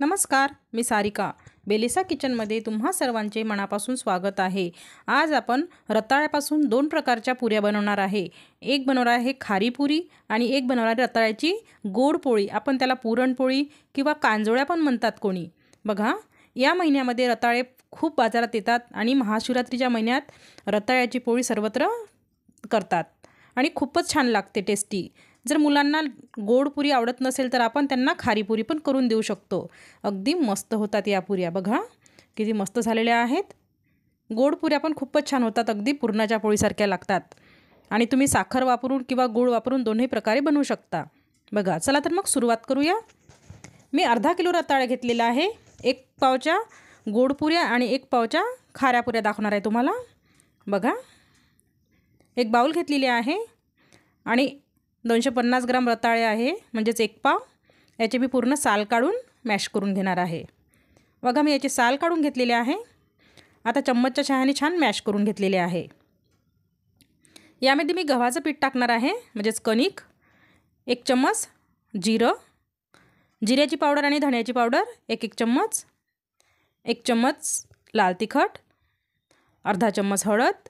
नमस्कार मी सारिका बेलिसा किचनमध्ये तुम्हा सर्वांचे मनापासून स्वागत आहे आज आपण रताळ्यापासून दोन प्रकारच्या पुऱ्या बनवणार आहे एक बनवणार आहे खारी पुरी आणि एक बनवणार आहे रताळ्याची गोड पोळी आपण त्याला पुरणपोळी किंवा कांजोळ्या पण म्हणतात कोणी बघा या महिन्यामध्ये रताळे खूप बाजारात येतात आणि महाशिवरात्रीच्या महिन्यात रताळ्याची पोळी सर्वत्र करतात आणि खूपच छान लागते टेस्टी जर मुलांना गोड पुरी आवडत नसेल तर आपण त्यांना खारीपुरी पण करून देऊ शकतो अगदी मस्त होतात या पुऱ्या बघा किती मस्त झालेल्या आहेत गोड पुऱ्या पण खूपच छान होतात अगदी पुरणाच्या पोळीसारख्या लागतात आणि तुम्ही साखर वापरून किंवा गूळ वापरून दोन्ही प्रकारे बनवू शकता बघा चला तर मग सुरुवात करूया मी अर्धा किलो रताळ्या घेतलेला आहे एक पावच्या गोडपुऱ्या आणि एक पावच्या खाऱ्या पुऱ्या दाखवणार आहे तुम्हाला बघा एक बाऊल घेतलेली आहे आणि दोनशे पन्नास ग्राम रताळे आहे म्हणजेच एक पाव याचे मी पूर्ण साल काढून मॅश करून घेणार आहे बघा मी याचे साल काढून घेतलेले आहे आता चम्मचच्या शहाने छान मॅश करून घेतलेले आहे यामध्ये मी गव्हाचं पीठ टाकणार आहे म्हणजेच कणिक एक चम्मच जिरं जिऱ्याची पावडर आणि धण्याची पावडर एक एक चम्मच एक चम्मच लाल तिखट अर्धा चम्मच हळद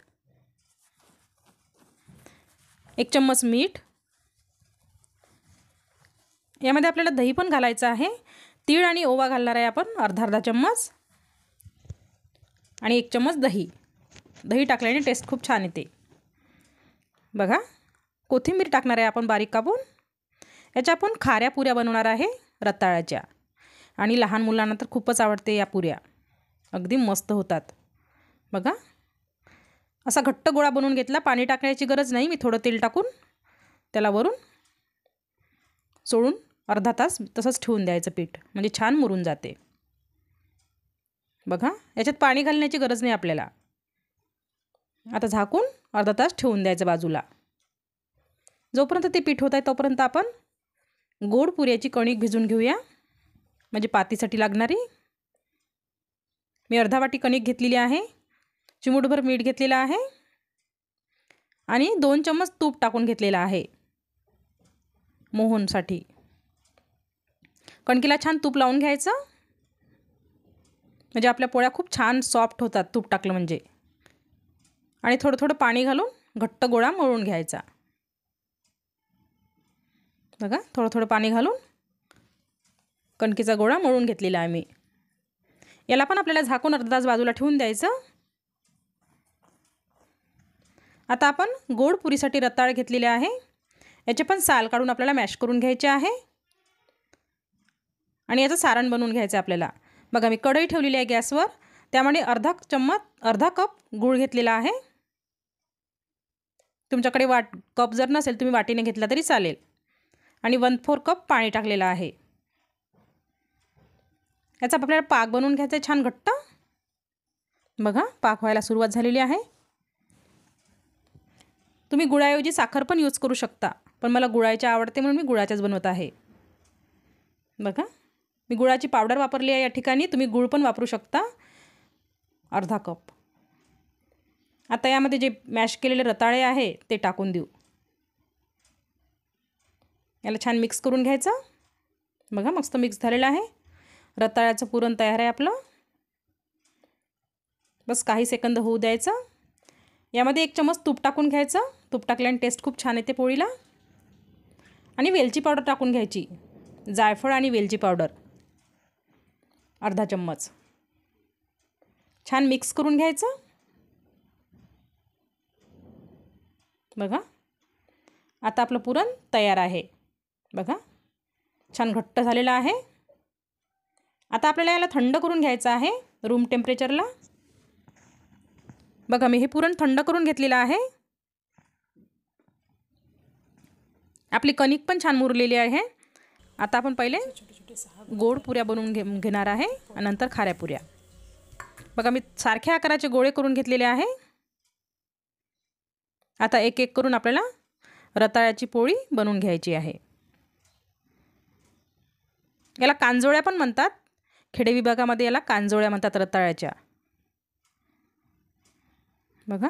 एक चम्मच मीठ यामध्ये आपल्याला दही पण घालायचं आहे तीळ आणि ओवा घालणार आहे आपण अर्धा अर्धा चम्मच आणि एक चम्मच दही दही टाकल्याने टेस्ट खूप छान येते बघा कोथिंबीर टाकणार आहे आपण बारीक कापून याच्या आपण खाऱ्या पुऱ्या बनवणार आहे रताळ्याच्या आणि लहान मुलांना तर खूपच आवडते या पुऱ्या अगदी मस्त होतात बघा असा घट्ट गोळा बनवून घेतला पाणी टाकण्याची गरज नाही मी थोडं तेल टाकून त्याला वरून सोडून अर्धा तास तसंच ठेवून द्यायचं पीठ म्हणजे छान मुरून जाते बघा याच्यात पाणी घालण्याची गरज नाही आपल्याला आता झाकून अर्धा तास ठेवून द्यायचं बाजूला जोपर्यंत ते पीठ होत आहे तोपर्यंत आपण गोड पुऱ्याची कणिक भिजून घेऊया म्हणजे पातीसाठी लागणारी मी अर्धा वाटी कणिक घेतलेली आहे चिमूटभर मीठ घेतलेलं आहे आणि दोन चम्मच तूप टाकून घेतलेला आहे मोहनसाठी कणकीला छान तूप लावून घ्यायचं म्हणजे आपल्या पोळ्या खूप छान सॉफ्ट होतात तूप टाकलं म्हणजे आणि थोडं थोडं पाणी घालून घट्ट गोळा मळून घ्यायचा बघा थोडं थोडं पाणी घालून कणकीचा गोळा मळून घेतलेला आहे मी याला पण आपल्याला झाकून अर्धा तास बाजूला ठेवून द्यायचं आता आपण गोड पुरीसाठी रताळ घेतलेले आहे याचे पण साल काढून आपल्याला मॅश करून घ्यायचे आहे आणि याचं सारण बनवून घ्यायचं आपल्याला बघा मी कढई ठेवलेली आहे गॅसवर त्यामध्ये अर्धा चम्मच अर्धा कप गूळ घेतलेला आहे तुमच्याकडे वाट कप जर नसेल तुम्ही वाटीने घेतला तरी चालेल आणि वन फोर कप पाणी टाकलेलं आहे याचा आपल्याला पाक बनवून घ्यायचा आहे छान घट्ट बघा पाक व्हायला सुरुवात झालेली आहे तुम्ही गुळाऐवजी साखर पण यूज करू शकता पण मला गुळाचे आवडते म्हणून मी गुळाच्याच बनवत आहे बघा मी गुळाची पावडर वापरली आहे या ठिकाणी तुम्ही गुळ पण वापरू शकता अर्धा कप आता यामध्ये जे मॅश केलेले रताळे आहे ते टाकून देऊ याला छान मिक्स करून घ्यायचं बघा मस्त मिक्स झालेलं आहे रताळ्याचं पुरण तयार आहे आपलं बस काही सेकंद होऊ द्यायचं यामध्ये एक चमच तूप टाकून घ्यायचं तूप टाकल्याने टेस्ट खूप छान येते पोळीला आणि वेलची पावडर टाकून घ्यायची जायफळ आणि वेलची पावडर अर्धा चम्मच छान मिक्स करून घ्यायचं बघा आता आपलं पुरण तयार आहे बघा छान घट्ट झालेलं आहे आता आपल्याला याला थंड करून घ्यायचं आहे रूम टेम्परेचरला बघा मी हे पुरण थंड करून घेतलेलं आहे आपली कणिक पण छान मुरलेली आहे आता आपण पहिले गोड पुऱ्या बनवून घे घेणार आहे आणि नंतर खाऱ्या पुऱ्या बघा मी सारख्या आकाराचे गोळे करून घेतलेले आहे आता एक एक करून आपल्याला रताळ्याची पोळी बनवून घ्यायची आहे याला कांजोळ्या पण म्हणतात खेडे विभागामध्ये याला कांजोळ्या म्हणतात रताळ्याच्या बघा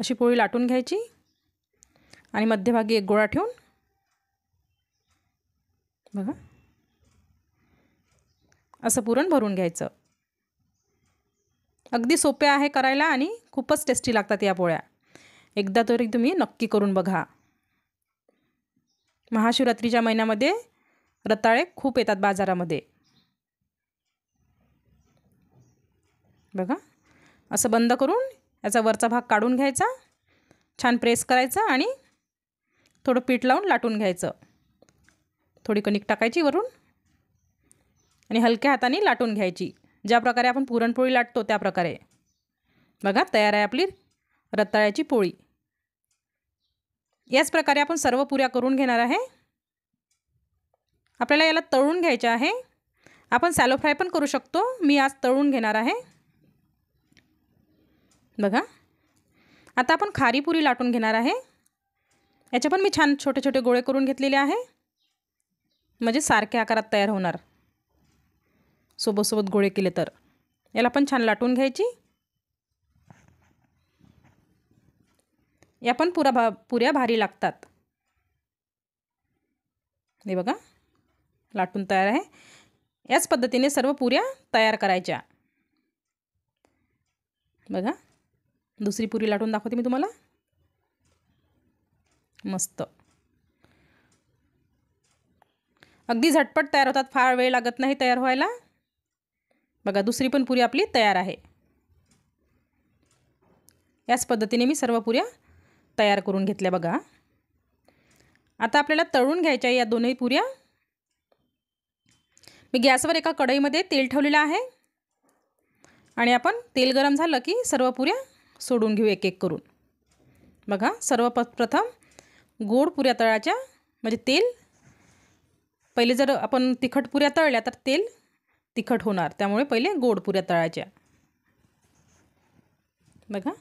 अशी पोळी लाटून घ्यायची आणि मध्यभागी एक गोळा ठेवून बघा असं पुरण भरून घ्यायचं अगदी सोप्या आहे करायला आणि खूपच टेस्टी लागतात या पोळ्या एकदा तरी तुम्ही नक्की करून बघा महाशिवरात्रीच्या महिन्यामध्ये रताळे खूप येतात बाजारामध्ये बघा असं बंद करून याचा वरचा भाग काढून घ्यायचा छान प्रेस करायचा आणि थोडं पीठ लावून लाटून घ्यायचं थोडी कणिक टाकायची वरून आणि हलक्या हाताने लाटून घ्यायची ज्या प्रकारे आपण पुरणपोळी लाटतो त्या प्रकारे बघा तयार आहे आपली रताळ्याची पोळी याच प्रकारे आपण सर्व पुऱ्या करून घेणार आहे आपल्याला याला तळून घ्यायचं आहे आपण सॅलो फ्राय पण करू शकतो मी आज तळून घेणार आहे बघा आता आपण खारी पुरी लाटून घेणार आहे याच्या पण मी छान छोटे छोटे गोळे करून घेतलेले आहे म्हणजे सारख्या आकारात तयार होणार सोबतसोबत गोळे केले तर याला पण छान लाटून घ्यायची या पण पुरा भा पुऱ्या भारी लागतात हे बघा लाटून तयार आहे याच पद्धतीने सर्व पुऱ्या तयार करायच्या बघा दुसरी पुरी लाटून दाखवते मी तुम्हाला मस्त अगदी झटपट तयार होतात फार वेळ लागत नाही तयार व्हायला बघा दुसरी पण पुरी आपली तयार आहे याच पद्धतीने मी सर्व पुऱ्या तयार करून घेतल्या बघा आता आपल्याला तळून घ्यायच्या या दोनही पुऱ्या मी गॅसवर एका कढईमध्ये तेल ठेवलेलं आहे आणि आपण तेल गरम झालं की सर्व पुऱ्या सोडून घेऊ एक एक करून बघा सर्व प्रथम गोड पुऱ्या तळाच्या म्हणजे तेल पहिले जर आपण तिखट पुऱ्या तळल्या तर तेल तिखट होणार त्यामुळे पहिले गोड पुऱ्या तळायच्या बघा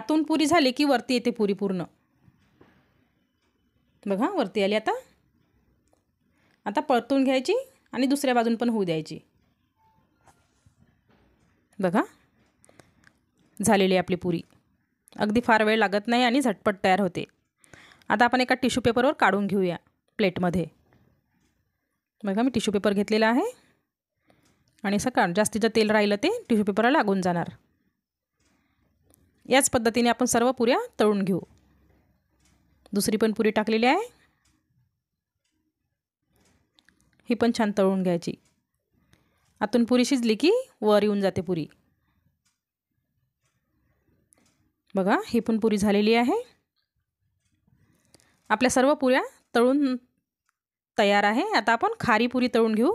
आतून पुरी झाली की वरती येते पुरी पूर्ण बघा वरती आली आता आता परतून घ्यायची आणि दुसऱ्या बाजून पण होऊ द्यायची बघा झालेली आपली पुरी अगदी फार वेळ लागत नाही आणि झटपट तयार होते आता आपण एका टिश्यू पेपरवर काढून घेऊया प्लेटमध्ये बघा मी टिश्यू पेपर घेतलेला आहे आणि सकाळ जास्तीचं तेल राहिलं ते टिश्यू पेपरला लागून जाणार याच पद्धतीने आपण सर्व पुऱ्या तळून घेऊ दुसरी पण पुरी टाकलेली आहे ही पण छान तळून घ्यायची आतून पुरी शिजली की वर येऊन जाते पुरी बघा ही पण पुरी झालेली आहे आपल्या सर्व पुऱ्या तळून तयार आहे आता आपण खारी पुरी तळून घेऊ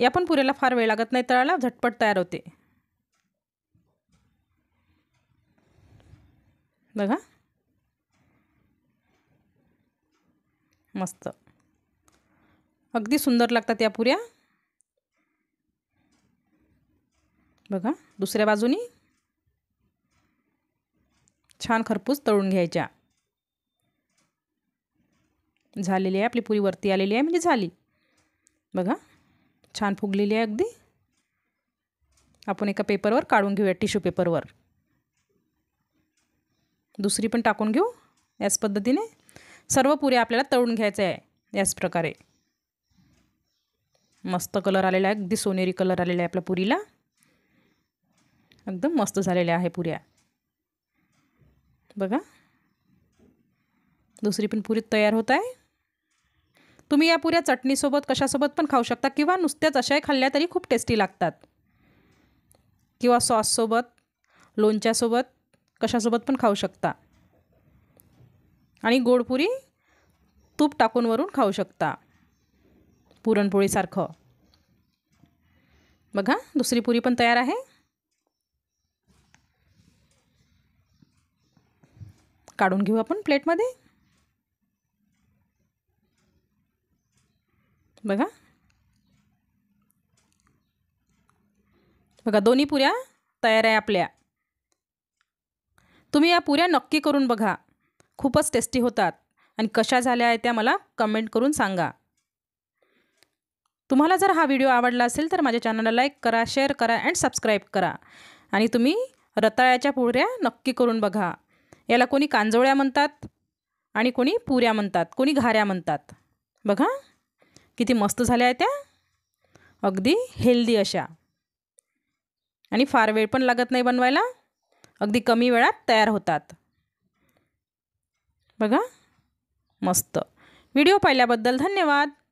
या पण पुऱ्याला फार वेळ लागत नाही तळायला झटपट तयार होते बघा मस्त अगदी सुंदर लागतात या पुऱ्या बघा दुसऱ्या बाजूनी छान खरपूस तळून घ्यायच्या झालेली आहे आपली पुरी वरती आलेली आहे म्हणजे झाली बघा छान फुगलेली आहे अगदी आपण एका पेपरवर काढून घेऊया टिश्यू पेपरवर दुसरी पण टाकून घेऊ याच पद्धतीने सर्व पुऱ्या आपल्याला तळून घ्यायच्या आहे याच प्रकारे मस्त कलर आलेला आहे अगदी सोनेरी कलर आलेला आहे आपल्या पुरीला एकदम मस्त झालेल्या आहे पुऱ्या बघा दुसरी पण पुरी तयार होत आहे तुम्ही या पुऱ्या चटणीसोबत कशासोबत पण खाऊ शकता किंवा नुसत्याच अशाही खाल्ल्या तरी खूप टेस्टी लागतात किंवा सॉससोबत लोणच्यासोबत कशासोबत पण खाऊ शकता आणि गोडपुरी तूप टाकून वरून खाऊ शकता पुरणपोळीसारखं बघा दुसरी पुरी पण तयार आहे काढून घेऊ आपण प्लेटमध्ये बघा बघा दोन्ही पुऱ्या तयार आहे आपल्या तुम्ही या पुऱ्या नक्की करून बघा खूपच टेस्टी होतात आणि कशा झाल्या आहेत त्या मला कमेंट करून सांगा तुम्हाला जर हा व्हिडिओ आवडला असेल तर माझ्या चॅनलला लाईक करा शेअर करा अँड सबस्क्राईब करा आणि तुम्ही रताळ्याच्या पुऱ्या नक्की करून बघा याला कोणी कांजोळ्या म्हणतात आणि कोणी पुऱ्या म्हणतात कोणी घाऱ्या म्हणतात बघा किती मस्त झाल्या आहेत त्या अगदी हेल्दी अशा आणि फार वेळ पण लागत नाही बनवायला अगदी कमी वेळात तयार होतात बघा मस्त व्हिडिओ पाहिल्याबद्दल धन्यवाद